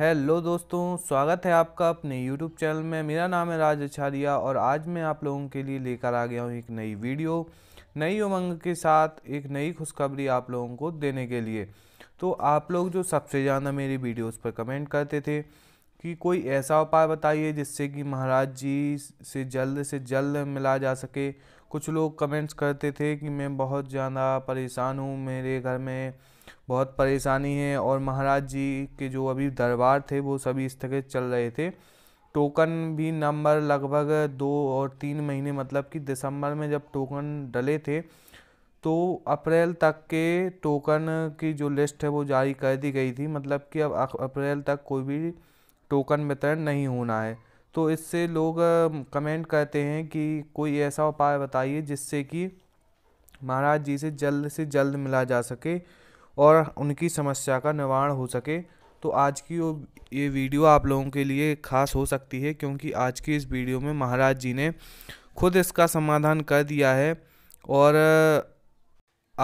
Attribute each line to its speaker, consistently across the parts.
Speaker 1: hello दोस्तों स्वागत है आपका अपने यूट्यूब चैनल में मेरा नाम है राज अचारिया और आज मैं आप लोगों के लिए लेकर आ गया हूँ एक नई वीडियो नई उमंग के साथ एक नई खुशखबरी आप लोगों को देने के लिए तो आप लोग जो सबसे ज़्यादा मेरी वीडियोस पर कमेंट करते थे कि कोई ऐसा उपाय बताइए जिससे कि महाराज जी से जल्द से जल्द मिला जा सके कुछ लोग कमेंट्स करते थे कि मैं बहुत ज़्यादा परेशान हूँ मेरे घर में बहुत परेशानी है और महाराज जी के जो अभी दरबार थे वो सभी स्थगित चल रहे थे टोकन भी नंबर लगभग दो और तीन महीने मतलब कि दिसंबर में जब टोकन डले थे तो अप्रैल तक के टोकन की जो लिस्ट है वो जारी कर दी गई थी मतलब कि अब अप्रैल तक कोई भी टोकन वितरण नहीं होना है तो इससे लोग कमेंट करते हैं कि कोई ऐसा उपाय बताइए जिससे कि महाराज जी से जल्द से जल्द मिला जा सके और उनकी समस्या का निवारण हो सके तो आज की वो ये वीडियो आप लोगों के लिए खास हो सकती है क्योंकि आज की इस वीडियो में महाराज जी ने खुद इसका समाधान कर दिया है और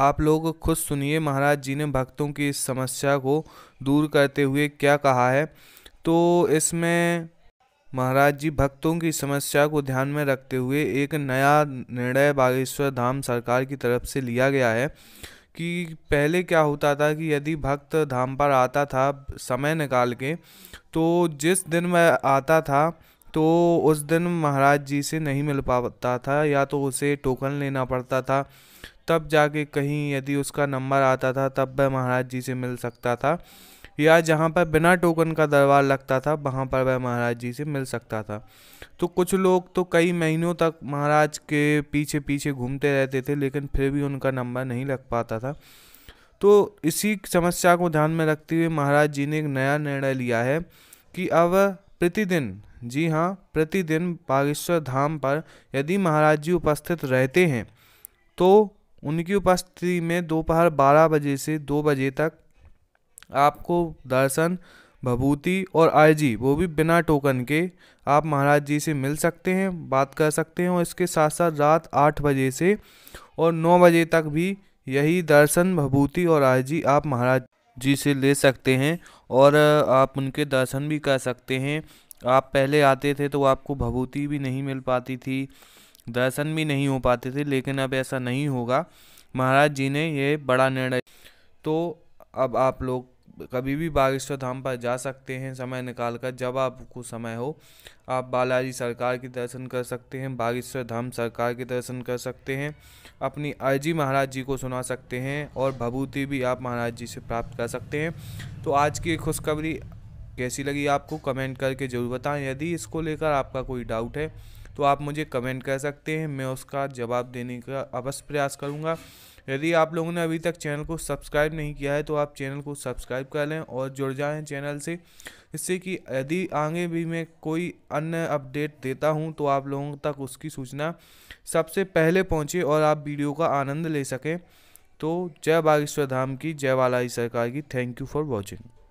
Speaker 1: आप लोग खुद सुनिए महाराज जी ने भक्तों की इस समस्या को दूर करते हुए क्या कहा है तो इसमें महाराज जी भक्तों की समस्या को ध्यान में रखते हुए एक नया निर्णय बागेश्वर धाम सरकार की तरफ से लिया गया है कि पहले क्या होता था कि यदि भक्त धाम पर आता था समय निकाल के तो जिस दिन वह आता था तो उस दिन महाराज जी से नहीं मिल पाता था या तो उसे टोकन लेना पड़ता था तब जाके कहीं यदि उसका नंबर आता था तब वह महाराज जी से मिल सकता था या जहाँ पर बिना टोकन का दरबार लगता था वहाँ पर वह महाराज जी से मिल सकता था तो कुछ लोग तो कई महीनों तक महाराज के पीछे पीछे घूमते रहते थे लेकिन फिर भी उनका नंबर नहीं लग पाता था तो इसी समस्या को ध्यान में रखते हुए महाराज जी ने एक नया निर्णय लिया है कि अब प्रतिदिन जी हाँ प्रतिदिन बागेश्वर धाम पर यदि महाराज जी उपस्थित रहते हैं तो उनकी उपस्थिति में दोपहर 12 बजे से 2 बजे तक आपको दर्शन भभूति और आईजी वो भी बिना टोकन के आप महाराज जी से मिल सकते हैं बात कर सकते हैं और इसके साथ साथ रात आठ बजे से और नौ बजे तक भी यही दर्शन भभूति और आईजी आप महाराज जी से ले सकते हैं और आप उनके दर्शन भी कर सकते हैं आप पहले आते थे तो आपको भभूति भी नहीं मिल पाती थी दर्शन भी नहीं हो पाते थे लेकिन अब ऐसा नहीं होगा महाराज जी ने ये बड़ा निर्णय तो अब आप लोग कभी भी बागेश्वर धाम पर जा सकते हैं समय निकाल कर जब आपको समय हो आप बालाजी सरकार के दर्शन कर सकते हैं बागेश्वर धाम सरकार के दर्शन कर सकते हैं अपनी अर्जी महाराज जी को सुना सकते हैं और भभूति भी आप महाराज जी से प्राप्त कर सकते हैं तो आज की खुशखबरी कैसी लगी आपको कमेंट करके ज़रूर बताएं यदि इसको लेकर आपका कोई डाउट है तो आप मुझे कमेंट कर सकते हैं मैं उसका जवाब देने का अवश्य प्रयास करूँगा यदि आप लोगों ने अभी तक चैनल को सब्सक्राइब नहीं किया है तो आप चैनल को सब्सक्राइब कर लें और जुड़ जाएं चैनल से इससे कि यदि आगे भी मैं कोई अन्य अपडेट देता हूं तो आप लोगों तक उसकी सूचना सबसे पहले पहुंचे और आप वीडियो का आनंद ले सकें तो जय बागेश्वर धाम की जय वालाई सरकार की थैंक यू फॉर वॉचिंग